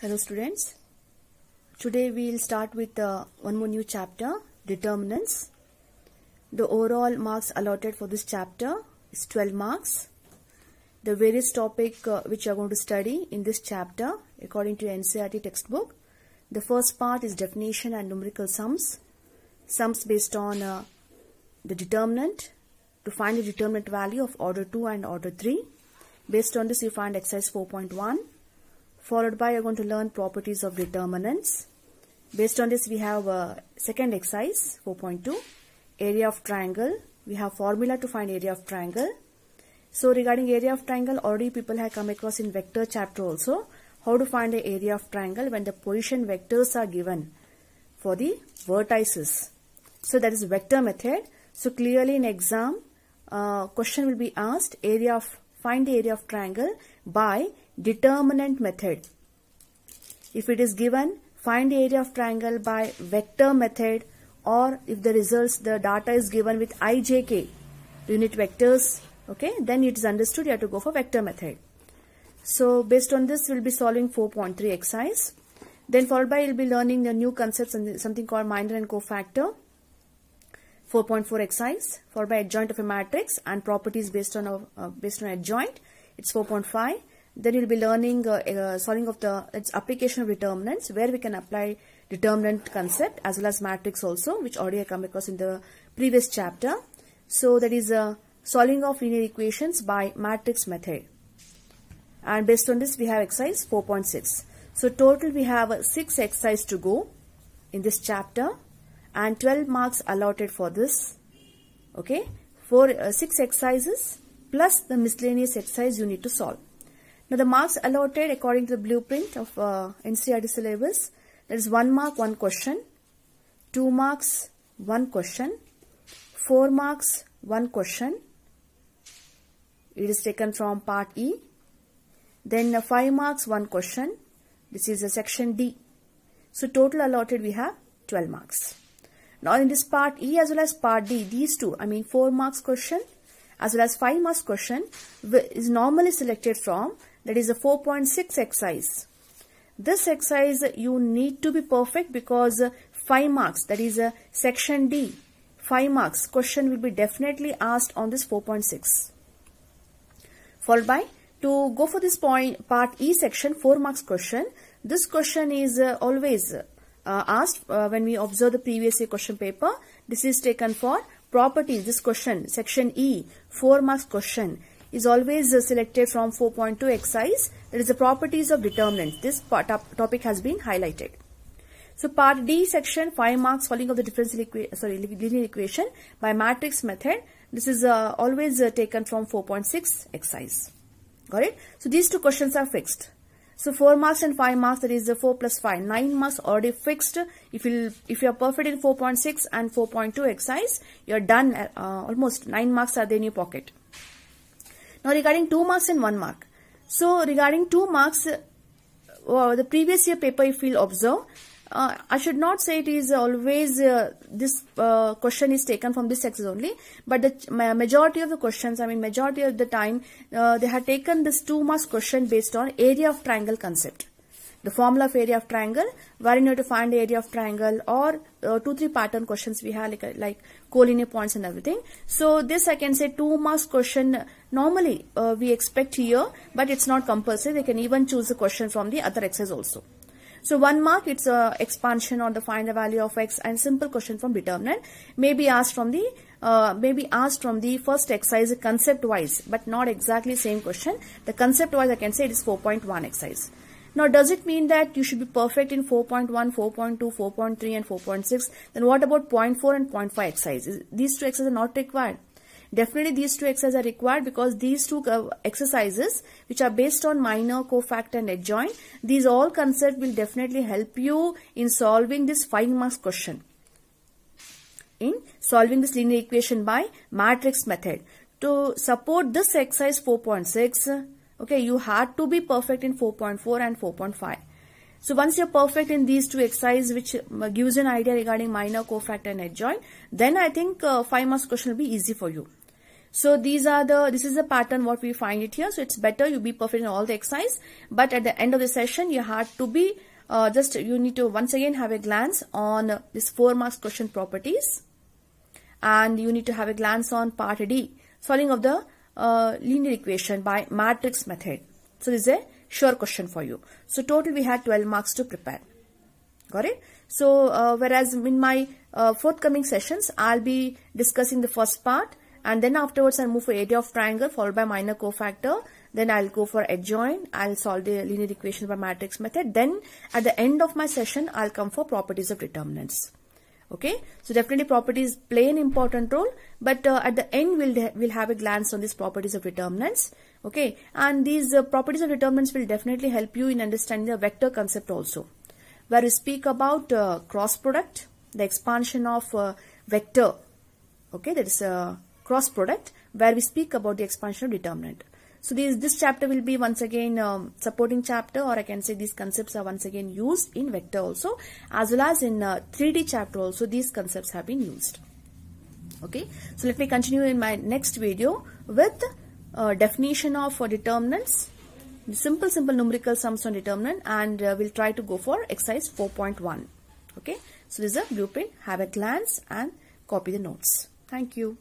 Hello students. Today we will start with uh, one more new chapter, Determinants. The overall marks allotted for this chapter is 12 marks. The various topic uh, which you are going to study in this chapter according to NCRT textbook. The first part is definition and numerical sums. Sums based on uh, the determinant to find the determinant value of order 2 and order 3. Based on this you find exercise 4.1. Followed by, you're going to learn properties of determinants. Based on this, we have a second exercise, 4.2. Area of triangle. We have formula to find area of triangle. So regarding area of triangle, already people have come across in vector chapter also. How to find the area of triangle when the position vectors are given for the vertices. So that is vector method. So clearly in exam, uh, question will be asked area of find the area of triangle by Determinant method. If it is given, find the area of triangle by vector method or if the results, the data is given with ijk, unit vectors, okay, then it is understood you have to go for vector method. So based on this, we'll be solving 4.3 exercise. Then followed by, you'll be learning the new concepts, and something called minor and cofactor. 4.4 exercise, followed by adjoint of a matrix and properties based on a, uh, based on adjoint. It's 4.5. Then you'll be learning uh, uh, solving of the its application of determinants where we can apply determinant concept as well as matrix also which already I come across in the previous chapter. So that is a uh, solving of linear equations by matrix method. And based on this we have exercise 4.6. So total we have 6 exercise to go in this chapter and 12 marks allotted for this. Okay. For uh, 6 exercises plus the miscellaneous exercise you need to solve. Now the marks allotted according to the blueprint of uh, NCRT syllabus, There is is 1 mark, 1 question, 2 marks, 1 question, 4 marks, 1 question. It is taken from part E. Then uh, 5 marks, 1 question. This is a section D. So total allotted we have 12 marks. Now in this part E as well as part D, these two, I mean 4 marks question as well as 5 marks question is normally selected from that is a 4.6 exercise. This exercise you need to be perfect because uh, 5 marks that is a uh, section D 5 marks question will be definitely asked on this 4.6. Followed by to go for this point part E section 4 marks question. This question is uh, always uh, asked uh, when we observe the previous year question paper. This is taken for properties. This question section E 4 marks question is always uh, selected from 4.2 exercise that is the properties of determinants. This part, top, topic has been highlighted. So part D section 5 marks following of the differential equation, sorry, linear equation by matrix method. This is uh, always uh, taken from 4.6 exercise. Got it? So these two questions are fixed. So 4 marks and 5 marks that is uh, 4 plus 5. 9 marks already fixed. If you if you are perfect in 4.6 and 4.2 exercise, you are done uh, almost. 9 marks are there in your pocket. Now regarding 2 marks and 1 mark. So regarding 2 marks, uh, uh the previous year paper if you'll observe, uh, I should not say it is always uh, this uh, question is taken from this exercise only but the majority of the questions I mean majority of the time uh, they had taken this two marks question based on area of triangle concept the formula of area of triangle, wherein you have to find the area of triangle or uh, two, three pattern questions we have like, uh, like collinear points and everything. So this I can say two marks question normally uh, we expect here, but it's not compulsory. They can even choose a question from the other exercise also. So one mark, it's a expansion on the find the value of x and simple question from determinant may be asked from the uh, asked from the first exercise concept wise, but not exactly same question. The concept wise, I can say it is 4.1 exercise. Now, does it mean that you should be perfect in 4.1, 4.2, 4.3 and 4.6? Then what about 0.4 and 0.5 exercises? These two exercises are not required. Definitely these two exercises are required because these two uh, exercises which are based on minor, cofactor and adjoint, these all concepts will definitely help you in solving this 5 marks question. In solving this linear equation by matrix method. To support this exercise 4.6, Okay, you had to be perfect in 4.4 and 4.5. So once you're perfect in these two exercises, which uh, gives you an idea regarding minor cofactor and adjoint, then I think uh, 5 marks question will be easy for you. So these are the, this is the pattern what we find it here. So it's better you be perfect in all the exercises. But at the end of the session, you had to be, uh, just you need to once again have a glance on this 4 marks question properties. And you need to have a glance on part D, solving of the linear equation by matrix method. So this is a sure question for you. So total we had 12 marks to prepare. Got it? So uh, whereas in my uh, forthcoming sessions, I'll be discussing the first part and then afterwards I'll move for area of triangle followed by minor cofactor. Then I'll go for adjoint. I'll solve the linear equation by matrix method. Then at the end of my session, I'll come for properties of determinants okay so definitely properties play an important role but uh, at the end we'll we'll have a glance on these properties of determinants okay and these uh, properties of determinants will definitely help you in understanding the vector concept also where we speak about uh, cross product the expansion of uh, vector okay that is a uh, cross product where we speak about the expansion of determinant so this, this chapter will be once again um, supporting chapter or I can say these concepts are once again used in vector also as well as in uh, 3D chapter also these concepts have been used. Okay, so let me continue in my next video with uh, definition of uh, determinants, simple simple numerical sums on determinant and uh, we'll try to go for exercise 4.1. Okay, so this is a blueprint, have a glance and copy the notes. Thank you.